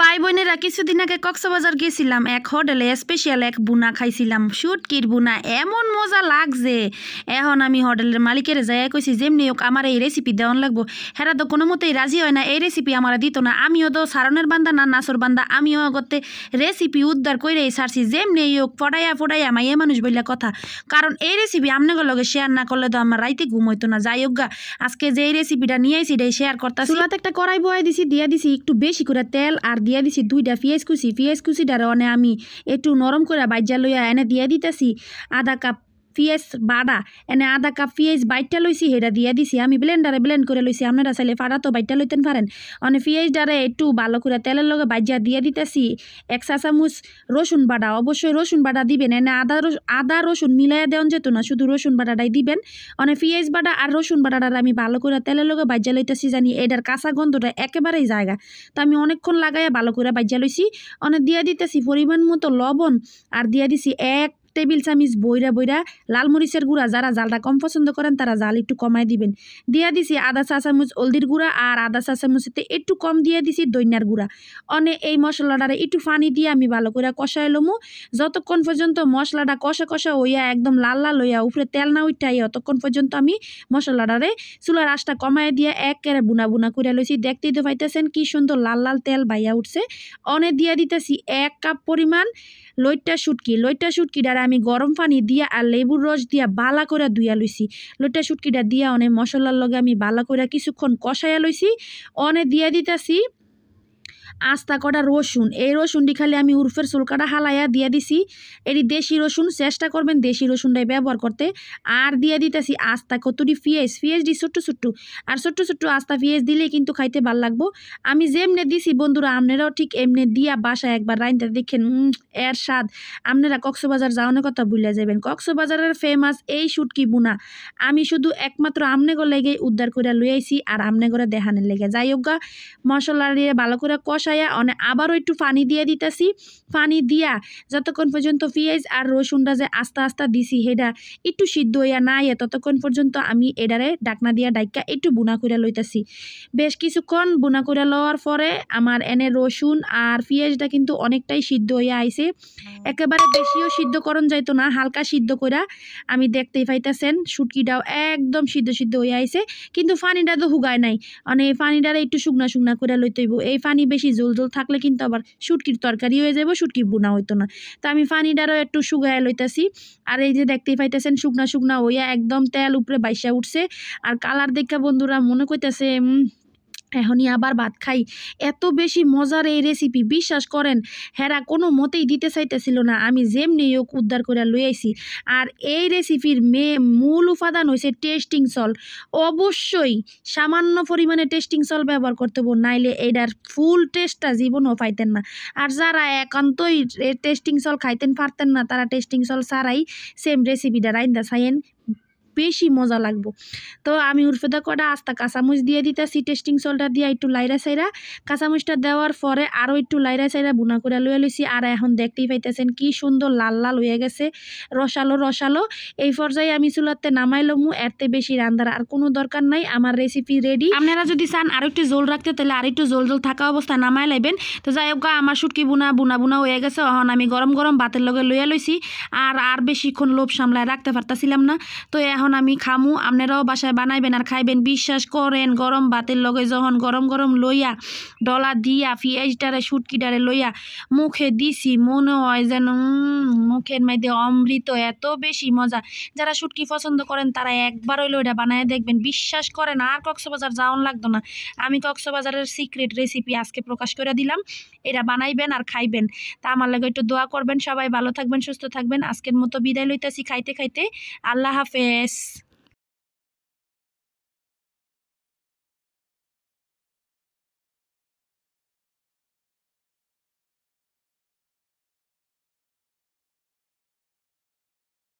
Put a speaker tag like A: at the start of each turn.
A: ভাই বোনেরা কিছুদিন আগে কক্সবাজার গেছিলাম এক হোটেলে স্পেশাল এক বুনা খাইছিলাম সুটকির বুনা এমন মজা লাগছে এখন আমি হোটেলের মালিকের যাইয়া কইছি যেমনি হোক আমার এই রেসিপি দেওয়ান লাগবো হেরা তো কোনো মতেই রাজি হয় না এই রেসিপি আমার দিত না আমিও তো সারণের বান্দা না নাচর বান্দা আমিও আগতে রেসিপি উদ্ধার করে সারছি যেমনি হোক ফটাইয়া আমার মাইয়া মানুষ বললে কথা কারণ এই রেসিপি আমনে লগে শেয়ার না করলে তো আমার রাইতে ঘুম হইতো না যাই হোক গা আজকে যে রেসিপিটা নিয়ে আইছি এটাই শেয়ার করতাম একটা কড়াই বয়ে দিছি দিয়ে দিছি একটু বেশি করে তেল আর আর দিয়ে দিছি দুইটা পিঁয়াজ কুচি পেঁয়াজ কুচিটারে অনে আমি একটু নরম করে বাইজা লইয়া এনে দিয়ে দিতেছি আধা কাপ পেঁয়াজ বাড়া এনে আধা কাপ পেঁয়াজ বাইটটা লইছি সেটা দিয়ে দিছি আমি ব্লেন্ডারে ব্লেন্ড করে লইছি আপনারা চাইলে ফাড়া তো বাইটটা লইতেন পারেন অনে পেঁয়াজটারে একটু ভালো করে তেলের লগে বাইজা দিয়ে দিতেছি এক চা চামচ রসুন বাটা অবশ্যই রসুন বাটা দিবেন এনে আদা আদা রসুন মিলাইয়া দেওয়া যেত না শুধু রসুন বাটাটাই দিবেন অনেক পিঁয়াজ বাটা আর রসুন বাটাটার আমি ভালো করে তেলের লগে বাইজা লইতেছি জানি এটার কাঁচা গন্ধটা একেবারেই জায়গা তো আমি অনেকক্ষণ লাগাইয়া ভালো করে বাইজা লইছি অনেক দিয়ে দিতেছি পরিমাণ মতো লবণ আর দিয়ে দিছি এক টেবিল চামিচ বইরা বইরা লাল মরিচের গুঁড়া যারা জালটা কম পছন্দ করেন তারা জাল একটু কমাই দিবেন দিয়া দিছি আদা চা চামচ হলদির গুঁড়া আর আদা চা চামচতে একটু কম দিয়ে দিছি দৈনার গুঁড়া অনে এই মশলাটারে একটু পানি দিয়ে আমি ভালো করে কষাই লমু যতক্ষণ পর্যন্ত মশলাটা কষা কষা হইয়া একদম লাল লাল হইয়া উপরে তেল না উঠাই অতক্ষণ পর্যন্ত আমি মশলাটারে চুলার আশটা কমাই দিয়া এক কেরে বুনা বুনা করে লইছি দেখতে তো পাইতেছেন কি সুন্দর লাল লাল তেল বাইয়া উঠছে অনে দিয়ে দিতেছি এক কাপ পরিমাণ লইটটা সুটকি লইটটা সুটকি ডারা আমি গরম পানি দিয়া আর লেবুর রস দিয়া বালা করে দুইয়া লইছি লোটা সুটকিটা দিয়া অনেক মশলার লগে আমি বালা করে কিছুক্ষণ কষাইয়া লইছি অনে দিয়া দিতেছি আস্তা কটা রসুন এই রসুনটি খালি আমি উরফের সুলকাটা হালাইয়া দিয়া দিছি এটি দেশি রসুন চেষ্টা করবেন দেশি রসুনটাই ব্যবহার করতে আর দিয়া দিতেছি আস্তা কতটি ফিয়েস পেঁয়াজটি ছোট্ট ছোট্ট আর ছোট্ট ছোট্ট আস্তা ফিয়েস দিলে কিন্তু খাইতে ভাল লাগবো আমি যেমনে দিছি বন্ধুরা আপনারাও ঠিক এমনি দিয়া বাসায় একবার রাইনতে দেখেন এর স্বাদ আপনারা কক্সবাজার যাওয়ানো কথা ভুলে যাবেন কক্সবাজারের ফেমাস এই শুটকি বুনা আমি শুধু একমাত্র আমনেগো লেগে উদ্ধার করে লই আইছি আর আমনেগরে দেহানের লেগে যাই হোক গা মশলা দিয়ে ভালো করে কষা কষাইয়া অনে আবারও একটু পানি দিয়ে দিতেছি পানি দিয়া যতক্ষণ পর্যন্ত পেঁয়াজ আর রসুনটা যে আস্তে আস্তে দিছি হেডা একটু সিদ্ধ হইয়া না ইয়ে ততক্ষণ পর্যন্ত আমি এডারে ডাকনা দিয়া ডাইকা একটু বুনা করে লইতেছি বেশ কিছুক্ষণ বুনা করে লওয়ার পরে আমার এনে রসুন আর পেঁয়াজটা কিন্তু অনেকটাই সিদ্ধ হইয়া আইছে একেবারে বেশিও সিদ্ধ করন যাইতো না হালকা সিদ্ধ করা আমি দেখতেই পাইতেছেন শুটকিটাও একদম সিদ্ধ সিদ্ধ হইয়া আইছে কিন্তু ফানিটা তো হুগায় নাই মানে এই ফানিটারে একটু শুকনা শুকনা করে লইতেইব এই ফানি বেশি জোল জোল থাকলে কিন্তু আবার শুটকির তরকারি হয়ে যাবো শুটকি বোনা হইতো না তা আমি পানিটারও একটু শুকায় লইতাছি আর এই যে দেখতেই পাইতেছেন শুকনা শুকনা হইয়া একদম তেল উপরে বাইসা উঠছে আর কালার দেখা বন্ধুরা মনে করতেছে এখনই আবার ভাত খাই এত বেশি মজার এই রেসিপি বিশ্বাস করেন হেরা কোনো মতেই দিতে চাইতেছিল না আমি যেমনি হোক উদ্ধার করে লই আইছি আর এই রেসিপির মে মূল উপাদান হয়েছে টেস্টিং সল অবশ্যই সামান্য পরিমাণে টেস্টিং সল ব্যবহার করতে হবো নাইলে এটার ফুল টেস্টটা জীবনও পাইতেন না আর যারা একান্তই টেস্টিং সল খাইতেন পারতেন না তারা টেস্টিং সল ছাড়াই সেম রেসিপিটা রাইন্দা সাইন বেশি মজা লাগবো তো আমি উরফেদা কটা আস্তা কাঁচামুচ দিয়ে দিতেছি টেস্টিং সলটা দিয়ে একটু লাইরা সাইরা কাঁচামুচটা দেওয়ার পরে আরও একটু লাইরা সাইরা বুনা করে লুয়ে লইছি আর এখন দেখতেই পাইতেছেন কি সুন্দর লাল লাল হয়ে গেছে রসালো রসালো এই পর্যায়ে আমি চুলাতে নামাইলাম এরতে বেশি রান্ধার আর কোনো দরকার নাই আমার রেসিপি রেডি আপনারা যদি চান আর একটু জোল রাখতে তাহলে আর একটু জোল জোল থাকা অবস্থা নামাই লাইবেন তো যাই হোক আমার সুটকি বুনা বুনা বুনা হয়ে গেছে এখন আমি গরম গরম বাতের লগে লইয়া লইছি আর আর বেশিক্ষণ লোভ সামলায় রাখতে পারতাছিলাম না তো এখন এখন আমি খামু আপনারাও বাসায় বানাইবেন আর খাইবেন বিশ্বাস করেন গরম ভাতের লগে যখন গরম গরম লইয়া ডলা দিয়া পিঁয়াজটারে সুটকিটারে লইয়া মুখে দিছি মনে হয় যেন মুখের মাইতে অমৃত এত বেশি মজা যারা সুটকি পছন্দ করেন তারা একবারই লইটা এটা বানায় দেখবেন বিশ্বাস করেন আর কক্সবাজার যাওয়ান লাগতো না আমি কক্সবাজারের সিক্রেট রেসিপি আজকে প্রকাশ করে দিলাম এটা বানাইবেন আর খাইবেন তা আমার লাগে একটু দোয়া করবেন সবাই ভালো থাকবেন সুস্থ থাকবেন আজকের মতো বিদায় লইতেছি খাইতে খাইতে আল্লাহ হাফেজ Yes.